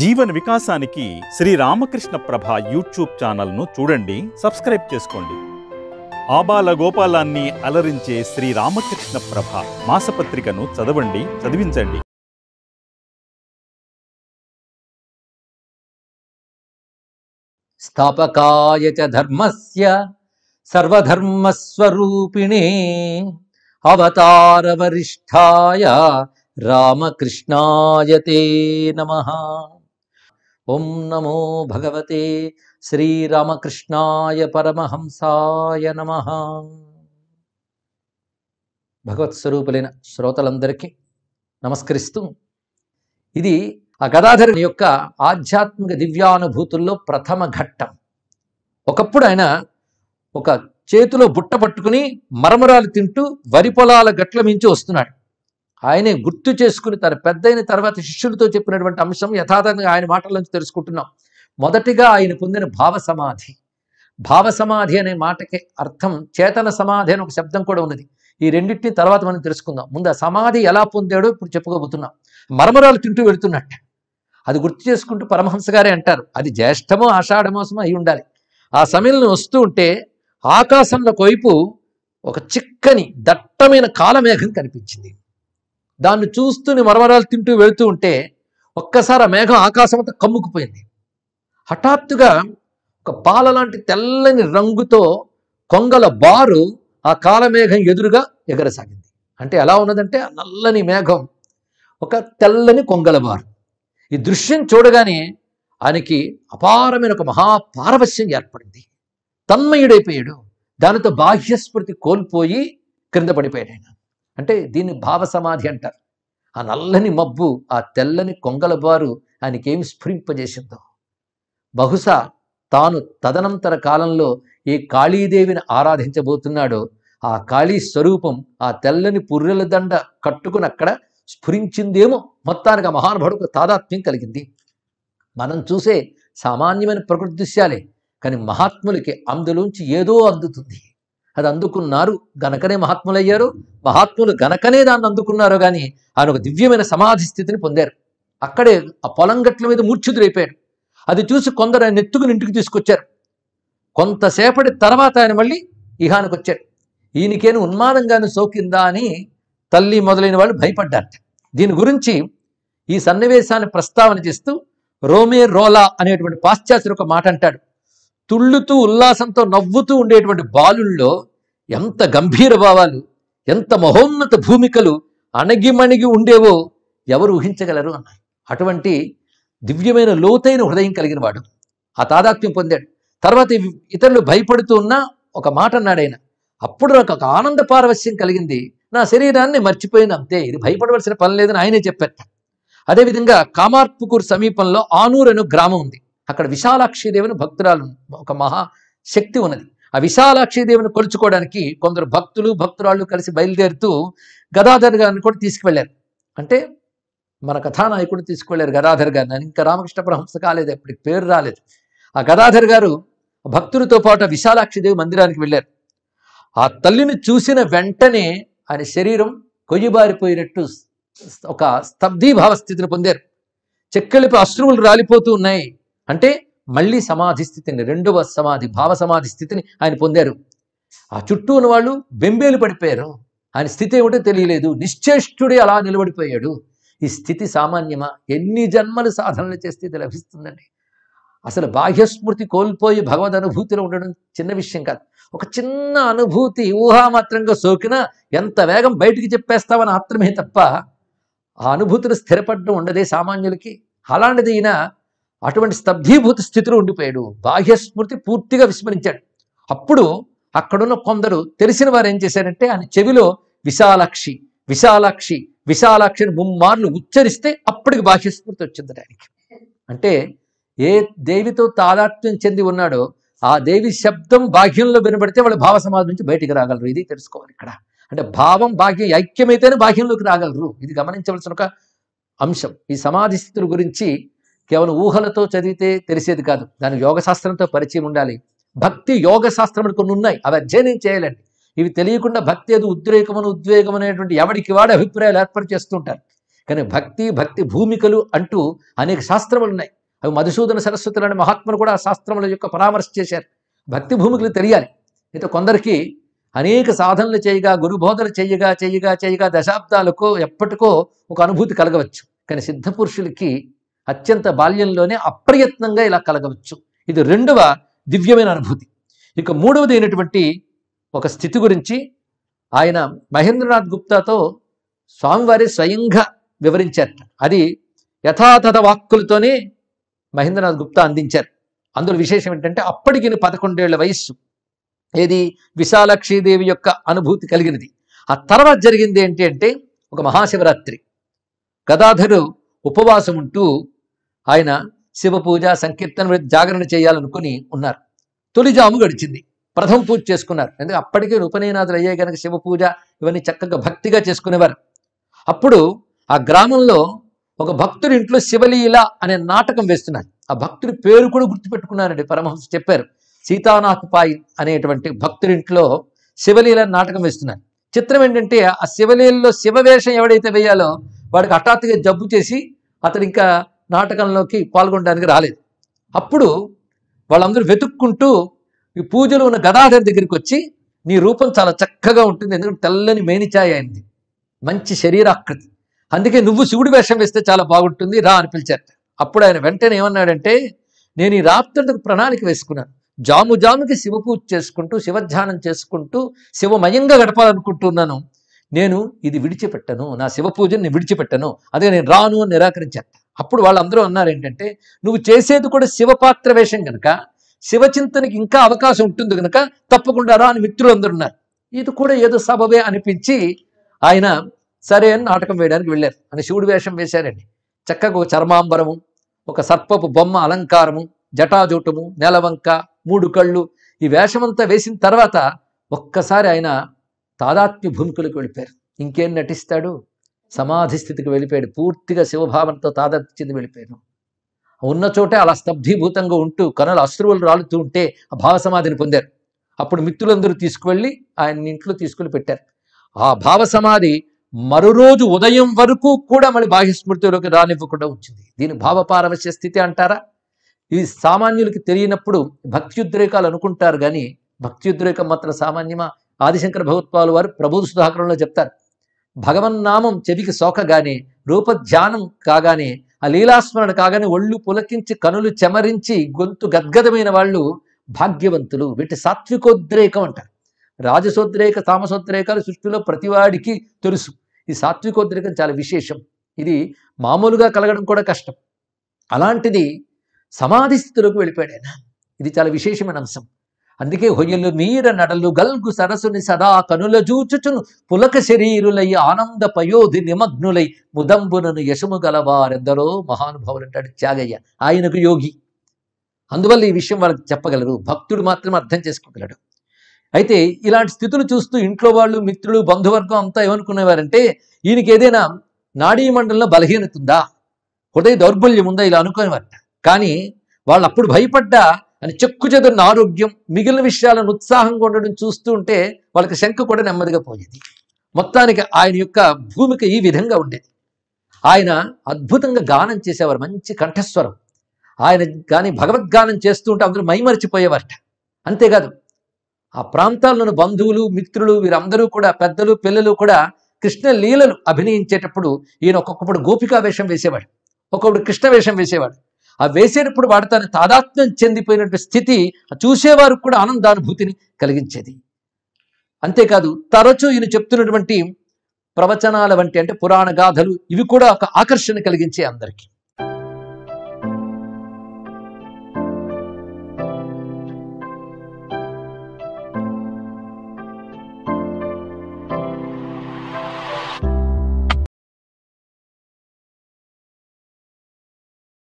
జీవన వికాసానికి శ్రీ రామకృష్ణ ప్రభ యూట్యూబ్ ఛానల్ను చూడండి సబ్స్క్రైబ్ చేసుకోండి ఆబాల గోపాలాన్ని అలరించే శ్రీ రామకృష్ణ ప్రభ మాసపత్రికను చదవండి చదివించండి స్థాపకాయ చ ధర్మస్య సర్వధర్మస్వరూపిణే అవతారవరిష్టాయ రామకృష్ణాయ తే నమః ఓం నమో భగవతే శ్రీరామకృష్ణాయ పరమహంసాయ నమ భగవత్ స్వరూపులైన శ్రోతలందరికీ నమస్కరిస్తూ ఇది ఆ గదాధరుని యొక్క ఆధ్యాత్మిక దివ్యానుభూతుల్లో ప్రథమ ఘట్టం ఒకప్పుడు ఆయన ఒక చేతిలో బుట్ట పట్టుకుని మరమరాలు తింటూ వరి పొలాల గట్ల మించి వస్తున్నాడు ఆయనే గుర్తు చేసుకుని తన పెద్దయిన తర్వాత శిష్యులతో చెప్పినటువంటి అంశం యథాతథంగా ఆయన మాటల నుంచి తెలుసుకుంటున్నాం మొదటిగా ఆయన పొందిన భావ సమాధి భావ సమాధి అనే మాటకి అర్థం చేతన సమాధి అని ఒక శబ్దం కూడా ఉన్నది ఈ రెండింటిని తర్వాత మనం తెలుసుకుందాం ముందు ఆ సమాధి ఎలా పొందాడో ఇప్పుడు చెప్పుకోబోతున్నాం మరమరాలు తింటూ వెళుతున్నట్టే అది గుర్తు చేసుకుంటూ పరమహంస గారే అంటారు అది జ్యేష్ఠమో ఆషాఢమోసమో అయి ఉండాలి ఆ సమయంలో వస్తూ ఉంటే ఆకాశంలో వైపు ఒక చిక్కని దట్టమైన కాలమేఘం కనిపించింది దాన్ని చూస్తూనే మరమరాలు తింటూ వెళ్తూ ఉంటే ఒక్కసారి ఆ మేఘం ఆకాశమంతా కమ్ముకుపోయింది హఠాత్తుగా ఒక పాల లాంటి తెల్లని రంగుతో కొంగల బారు ఆ కాలమేఘం ఎదురుగా ఎగరసాగింది అంటే ఎలా ఉన్నదంటే ఆ నల్లని మేఘం ఒక తెల్లని కొంగల బారు ఈ దృశ్యం చూడగానే ఆయనకి అపారమైన ఒక మహాపారవశ్యం ఏర్పడింది తన్మయుడైపోయాడు దానితో బాహ్యస్మృతి కోల్పోయి క్రింద పడిపోయాడు ఆయన అంటే దీన్ని భావ సమాధి అంటారు ఆ నల్లని మబ్బు ఆ తెల్లని కొంగల బారు ఆయనకేమి స్ఫురింపజేసిందో బహుశా తాను తదనంతర కాలంలో ఏ కాళీదేవిని ఆరాధించబోతున్నాడో ఆ కాళీ స్వరూపం ఆ తెల్లని పుర్రెల దండ కట్టుకుని అక్కడ స్ఫురించిందేమో మొత్తానికి ఆ మహానుభావుడుకు తాదాత్మ్యం కలిగింది మనం చూసే సామాన్యమైన ప్రకృతి దృశ్యాలే కానీ మహాత్ములకి అందులోంచి ఏదో అందుతుంది అది అందుకున్నారు గనకనే మహాత్ములయ్యారు మహాత్ములు గనకనే దాన్ని అందుకున్నారు కానీ ఆయన ఒక దివ్యమైన సమాధి స్థితిని పొందారు అక్కడే ఆ పొలం గట్ల మీద మూర్ఛిదురైపోయాడు అది చూసి కొందరు ఆయన ఎత్తుకుని ఇంటికి తీసుకొచ్చారు కొంతసేపటి తర్వాత ఆయన మళ్ళీ ఇహానికి వచ్చాడు ఈయనకేను ఉన్మాదంగానే సోకిందా అని తల్లి మొదలైన వాళ్ళు భయపడ్డారు దీని గురించి ఈ సన్నివేశాన్ని ప్రస్తావన చేస్తూ రోమే రోలా అనేటువంటి పాశ్చాత్యుడు ఒక మాట అంటాడు తుళ్ళుతూ ఉల్లాసంతో నవ్వుతూ ఉండేటువంటి బాలుల్లో ఎంత గంభీర భావాలు ఎంత మహోన్నత భూమికలు అణగిమణిగి ఉండేవో ఎవరు ఊహించగలరు అన్నారు అటువంటి దివ్యమైన లోతైన హృదయం కలిగిన వాడు ఆ తాదాత్మ్యం పొందాడు తర్వాత ఇతరులు భయపడుతూ ఉన్న ఒక మాట అన్నాడైన అప్పుడు నాకు ఒక ఆనంద పారవశ్యం కలిగింది నా శరీరాన్ని మర్చిపోయిన అంతే ఇది భయపడవలసిన పని లేదని ఆయనే చెప్పారు అదేవిధంగా కామార్పుకూర్ సమీపంలో ఆనూర్ అనే గ్రామం ఉంది అక్కడ విశాలాక్షి దేవుని భక్తురాలు ఒక మహా శక్తి ఉన్నది ఆ విశాలాక్షి దేవుని కొలుచుకోవడానికి కొందరు భక్తులు భక్తురాళ్ళు కలిసి బయలుదేరుతూ గదాధర్ గారిని కూడా తీసుకువెళ్ళారు అంటే మన కథానాయకుడు తీసుకువెళ్ళారు గదాధర్ గారిని ఇంకా రామకృష్ణ ప్రహంస కాలేదు ఎప్పటికి పేరు రాలేదు ఆ గదాధర్ గారు భక్తులతో పాటు విశాలాక్షి దేవి మందిరానికి వెళ్ళారు ఆ తల్లిని చూసిన వెంటనే ఆయన శరీరం కొయ్యబారిపోయినట్టు ఒక స్తబ్దీభావ స్థితిని పొందారు చెక్కలిపి అశ్రువులు రాలిపోతూ ఉన్నాయి అంటే మళ్ళీ సమాధి స్థితిని రెండవ సమాధి భావ సమాధి స్థితిని ఆయన పొందారు ఆ చుట్టూ ఉన్న వాళ్ళు బెంబేలు పడిపోయారు ఆయన స్థితి ఏమిటో తెలియలేదు నిశ్చేష్టుడే అలా నిలబడిపోయాడు ఈ స్థితి సామాన్యమా ఎన్ని జన్మలు సాధనలు చేస్తే ఇది లభిస్తుందండి అసలు బాహ్యస్మృతి కోల్పోయి భగవద్ అనుభూతిలో ఉండడం చిన్న విషయం కాదు ఒక చిన్న అనుభూతి ఊహామాత్రంగా సోకినా ఎంత వేగం బయటికి చెప్పేస్తామని ఆత్రమే తప్ప ఆ అనుభూతులు స్థిరపడడం ఉండదే సామాన్యులకి అలాంటిది అయినా అటువంటి స్తబ్ధీభూత స్థితిలో ఉండిపోయాడు బాహ్యస్మృతి పూర్తిగా విస్మరించాడు అప్పుడు అక్కడున్న కొందరు తెలిసిన వారు ఏం చేశారంటే ఆయన చెవిలో విశాలాక్షి విశాలాక్షి విశాలాక్షిని ముమ్మార్లు ఉచ్చరిస్తే అప్పటికి బాహ్యస్మృతి వచ్చింది ఆయనకి అంటే ఏ దేవితో తాదాత్మ్యం చెంది ఉన్నాడో ఆ దేవి శబ్దం బాహ్యంలో వినబడితే వాళ్ళ భావ సమాధి నుంచి బయటికి రాగలరు ఇది తెలుసుకోవాలి ఇక్కడ అంటే భావం బాహ్యం ఐక్యమైతేనే బాహ్యంలోకి రాగలరు ఇది గమనించవలసిన ఒక అంశం ఈ సమాధి స్థితుల గురించి కేవలం ఊహలతో చదివితే తెలిసేది కాదు దాని యోగశాస్త్రంతో పరిచయం ఉండాలి భక్తి యోగ శాస్త్రములు కొన్ని ఉన్నాయి అవి అధ్యయనం చేయాలండి ఇవి తెలియకుండా భక్తి అది ఉద్రేకమను ఉద్వేగం అనేటువంటి ఎవరికి వాడి అభిప్రాయాలు ఏర్పాటు చేస్తుంటారు కానీ భక్తి భక్తి భూమికలు అంటూ అనేక శాస్త్రములు ఉన్నాయి అవి మధుసూదన సరస్వతులు అనే మహాత్ములు కూడా ఆ శాస్త్రముల యొక్క పరామర్శ చేశారు భక్తి భూమికలు తెలియాలి అయితే కొందరికి అనేక సాధనలు చేయగా గురుబోధన చేయగా చేయగా చేయగా దశాబ్దాలకో ఎప్పటికో ఒక అనుభూతి కలగవచ్చు కానీ సిద్ధపురుషులకి అత్యంత బాల్యంలోనే అప్రయత్నంగా ఇలా కలగవచ్చు ఇది రెండవ దివ్యమైన అనుభూతి ఇక మూడవది అయినటువంటి ఒక స్థితి గురించి ఆయన మహేంద్రనాథ్ గుప్తాతో స్వామివారి స్వయంగా వివరించారట అది యథాతథ వాక్కులతోనే మహేంద్రనాథ్ గుప్తా అందించారు అందులో విశేషం ఏంటంటే అప్పటికి పదకొండేళ్ల వయస్సు ఏది విశాలక్షీదేవి యొక్క అనుభూతి కలిగినది ఆ తర్వాత జరిగింది ఏంటి అంటే ఒక మహాశివరాత్రి గదాధరు ఉపవాసం ఉంటూ ఆయన శివ పూజ సంకీర్తన జాగరణ చేయాలనుకుని ఉన్నారు తొలిజాము గడిచింది ప్రథమ పూజ చేసుకున్నారు ఎందుకంటే అప్పటికే ఉపనయనాథులు అయ్యే కనుక శివ పూజ ఇవన్నీ చక్కగా భక్తిగా చేసుకునేవారు అప్పుడు ఆ గ్రామంలో ఒక భక్తుడి ఇంట్లో శివలీల అనే నాటకం వేస్తున్నారు ఆ భక్తుడి పేరు కూడా గుర్తుపెట్టుకున్నారండి పరమహంస చెప్పారు సీతానాథ్ పాయ్ అనేటువంటి భక్తుడింట్లో శివలీల నాటకం వేస్తున్నారు చిత్రం ఏంటంటే ఆ శివలీలలో శివవేషం ఎవడైతే వేయాలో వాడికి హఠాత్తుగా జబ్బు చేసి అతడు ఇంకా నాటకంలోకి పాల్గొనడానికి రాలేదు అప్పుడు వాళ్ళందరూ వెతుక్కుంటూ ఈ పూజలు ఉన్న గదాధర్ దగ్గరికి వచ్చి నీ రూపం చాలా చక్కగా ఉంటుంది ఎందుకంటే తెల్లని మేనిచాయ అయింది మంచి శరీరాకృతి అందుకే నువ్వు శివుడి వేషం వేస్తే చాలా బాగుంటుంది రా అని పిలిచారు అప్పుడు ఆయన వెంటనే ఏమన్నాడంటే నేను ఈ రాత్రులకు ప్రణాళిక వేసుకున్నాను జాము జాముకి శివ పూజ చేసుకుంటూ శివధ్యానం చేసుకుంటూ శివమయంగా గడపాలనుకుంటున్నాను నేను ఇది విడిచిపెట్టను నా శివ పూజను నేను విడిచిపెట్టను అదే నేను రాను అని నిరాకరించాను అప్పుడు వాళ్ళందరూ అన్నారు ఏంటంటే నువ్వు చేసేది కూడా శివపాత్ర వేషం కనుక శివచింతనకి ఇంకా అవకాశం ఉంటుంది కనుక తప్పకుండా రా అని మిత్రులందరూ ఉన్నారు ఇది కూడా ఏదో సబబే అనిపించి ఆయన సరే అని నాటకం వేయడానికి వెళ్ళారు అని శివుడు వేషం వేశారండి చక్కగా ఒక చర్మాంబరము ఒక సర్పపు బొమ్మ అలంకారము జటాజూటము నెలవంక మూడు కళ్ళు ఈ వేషమంతా వేసిన తర్వాత ఒక్కసారి ఆయన తాదాత్మ్య భూమికలకు వెళ్ళిపోయారు ఇంకేం నటిస్తాడు సమాధి స్థితికి వెళ్ళిపోయాడు పూర్తిగా శివభావంతో చెంది వెళ్ళిపోయాడు ఉన్న చోటే అలా స్తబ్ధీభూతంగా ఉంటూ కనుల అశ్రువులు రాలుతూ ఉంటే ఆ భావ సమాధిని పొందారు అప్పుడు మిత్రులందరూ తీసుకువెళ్ళి ఆయన ఇంట్లో తీసుకుని పెట్టారు ఆ భావ సమాధి మరోరోజు ఉదయం వరకు కూడా మళ్ళీ బాహ్యస్మృతిలోకి రానివ్వకుండా ఉంచింది దీని భావపారవశ్య స్థితి అంటారా ఇది సామాన్యులకి తెలియనప్పుడు ఉద్రేకాలు అనుకుంటారు కానీ ఉద్రేకం మాత్రం సామాన్యమా ఆదిశంకర భగవత్వాలు వారు ప్రభు సుధాకరంలో చెప్తారు భగవన్నామం చెవికి సోకగానే రూపధ్యానం కాగానే ఆ లీలాస్మరణ కాగానే ఒళ్ళు పులకించి కనులు చెమరించి గొంతు గద్గదమైన వాళ్ళు భాగ్యవంతులు వీటి సాత్వికోద్రేకం అంటారు రాజసోద్రేక తామసోద్రేకాలు సృష్టిలో ప్రతివాడికి తెలుసు ఈ సాత్వికోద్రేకం చాలా విశేషం ఇది మామూలుగా కలగడం కూడా కష్టం అలాంటిది సమాధి స్థితిలోకి వెళ్ళిపోయాడు ఆయన ఇది చాలా విశేషమైన అంశం అందుకే హొయ్యలు మీర నడలు గల్గు సరసుని సదా కనుల జూచుచును పులక శరీరులై ఆనంద పయోధి నిమగ్నులై ముదంబునను యశము గలవారెందరో మహానుభావులు అంటాడు త్యాగయ్య ఆయనకు యోగి అందువల్ల ఈ విషయం వాళ్ళకి చెప్పగలరు భక్తుడు మాత్రం అర్థం చేసుకోగలడు అయితే ఇలాంటి స్థితులు చూస్తూ ఇంట్లో వాళ్ళు మిత్రులు బంధువర్గం అంతా ఏమనుకునేవారంటే ఈయనకి ఏదైనా నాడీ మండలంలో బలహీనత ఉందా హృదయ దౌర్బల్యం ఉందా ఇలా అనుకునేవారట కానీ వాళ్ళు అప్పుడు భయపడ్డా అని చెక్కు చెదురిన ఆరోగ్యం మిగిలిన విషయాలను ఉత్సాహంగా ఉండడం చూస్తూ ఉంటే వాళ్ళకి శంక కూడా నెమ్మదిగా పోయేది మొత్తానికి ఆయన యొక్క భూమిక ఈ విధంగా ఉండేది ఆయన అద్భుతంగా గానం చేసేవారు మంచి కంఠస్వరం ఆయన కానీ భగవద్గానం చేస్తూ ఉంటే అందరూ మైమరిచిపోయేవారట అంతేకాదు ఆ ప్రాంతాల్లోని బంధువులు మిత్రులు వీరందరూ కూడా పెద్దలు పిల్లలు కూడా కృష్ణ లీలలు అభినయించేటప్పుడు ఈయన ఒక్కొక్కప్పుడు గోపికా వేషం వేసేవాడు ఒక్కొక్కడు కృష్ణ వేషం వేసేవాడు ఆ వేసేటప్పుడు వాడు తాను తాదాత్మ్యం చెందిపోయినటువంటి స్థితి చూసేవారు కూడా ఆనందానుభూతిని కలిగించేది అంతేకాదు తరచూ ఈయన చెప్తున్నటువంటి ప్రవచనాల వంటి అంటే పురాణ గాథలు ఇవి కూడా ఒక ఆకర్షణ కలిగించే అందరికీ